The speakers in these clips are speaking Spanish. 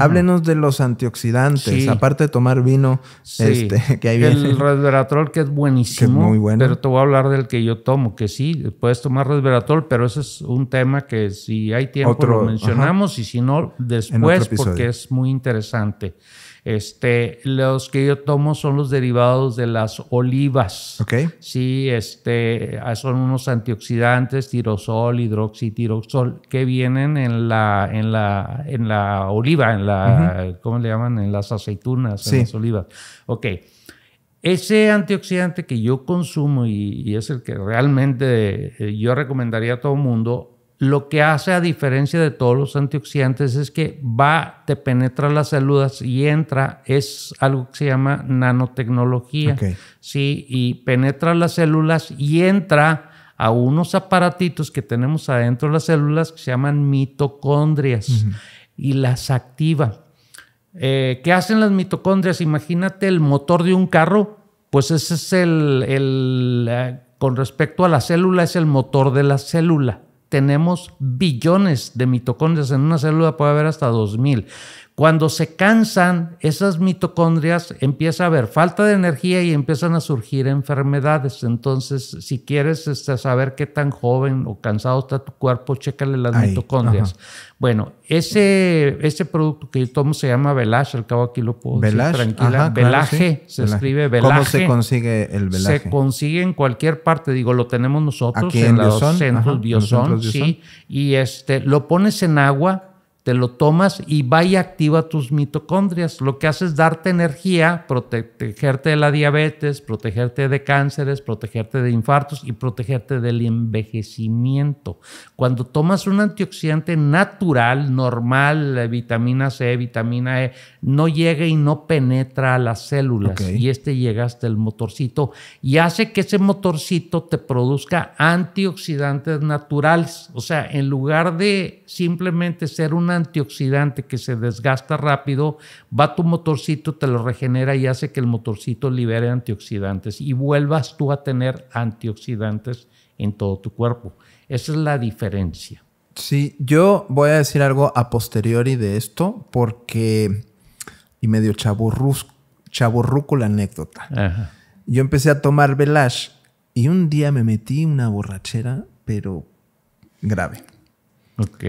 Háblenos de los antioxidantes, aparte de tomar vino, este, que hay El resveratrol que es buenísimo, pero te voy a hablar del que yo tomo, que sí, puedes tomar resveratrol, pero ese es un tema que si hay tiempo lo mencionamos y si no, después porque es muy interesante. Este, los que yo tomo son los derivados de las olivas. Sí, este, ah, son unos antioxidantes, tirosol, hidroxitiroxol, que vienen en la, en la, en la oliva, en la ¿cómo le llaman? En las aceitunas, en las olivas. Ok. Ese antioxidante que yo consumo y, es el que realmente eh, yo recomendaría a todo mundo, lo que hace a diferencia de todos los antioxidantes es que va, te penetra las células y entra, es algo que se llama nanotecnología, ¿sí? Y penetra las células y entra a unos aparatitos que tenemos adentro de las células que se llaman mitocondrias y las activa. Eh, ¿Qué hacen las mitocondrias? Imagínate el motor de un carro, pues ese es el, eh, con respecto a la célula, es el motor de la célula. Tenemos billones de mitocondrias, en una célula puede haber hasta 2.000. Cuando se cansan, esas mitocondrias empieza a haber falta de energía y empiezan a surgir enfermedades. Entonces, si quieres este, saber qué tan joven o cansado está tu cuerpo, chécale las mitocondrias. Bueno, ese, producto que yo tomo se llama Velage, al cabo aquí lo puedo decir tranquila. Velage, se escribe Velage. ¿Cómo se consigue el Velage? Se consigue en cualquier parte, digo, lo tenemos nosotros Aquí en, en, los, centros sí. Y este, lo pones en agua, te lo tomas y va y activa tus mitocondrias. Lo que hace es darte energía, protegerte de la diabetes, protegerte de cánceres, protegerte de infartos y protegerte del envejecimiento. Cuando tomas un antioxidante natural, normal, vitamina C, vitamina E, no llega y no penetra a las células. Y este llega hasta el motorcito y hace que ese motorcito te produzca antioxidantes naturales. O sea, en lugar de simplemente ser un antioxidante que se desgasta rápido, va tu motorcito, te lo regenera y hace que el motorcito libere antioxidantes y vuelvas tú a tener antioxidantes en todo tu cuerpo. Esa es la diferencia. Sí, yo voy a decir algo a posteriori de esto porque, y medio chaburruco la anécdota. Yo empecé a tomar Velash y un día me metí una borrachera, pero grave. Ok.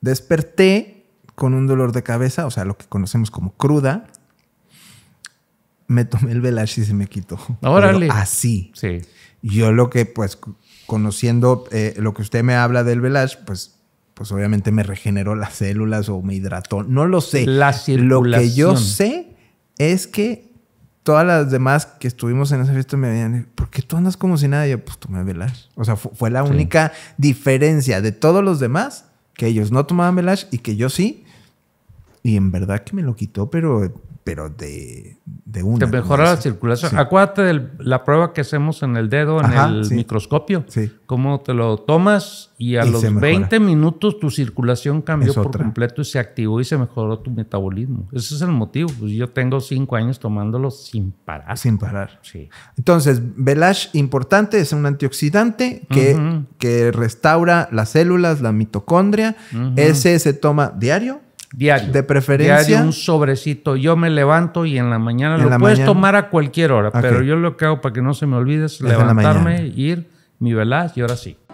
Desperté con un dolor de cabeza, o sea, lo que conocemos como cruda. Me tomé el velash y se me quitó. Órale. Así. Sí. Yo lo que, pues, conociendo eh, lo que usted me habla del velash, pues pues obviamente me regeneró las células o me hidrató. No lo sé. La circulación. Lo que yo sé es que todas las demás que estuvimos en esa fiesta me habían ¿por qué tú andas como si nada? yo, pues tomé velash. O sea, fue, la única diferencia de todos los demás que ellos no tomaban melash y que yo sí. Y en verdad que me lo quitó, pero pero de, de una. Te mejora la circulación. Acuérdate de la prueba que hacemos en el dedo, en el microscopio. Sí. Cómo te lo tomas y a los 20 minutos tu circulación cambió por completo y se activó y se mejoró tu metabolismo. Ese es el motivo. Pues, yo tengo 5 años tomándolo sin parar. Sin parar. Sí. Entonces, Belash, importante, es un antioxidante que, que restaura las células, la mitocondria. Ese se toma diario. Diario. De preferencia. un sobrecito. Yo me levanto y en la mañana lo puedes tomar a cualquier hora, pero yo lo que hago para que no se me olvide es, levantarme, ir, mi velaz y ahora sí.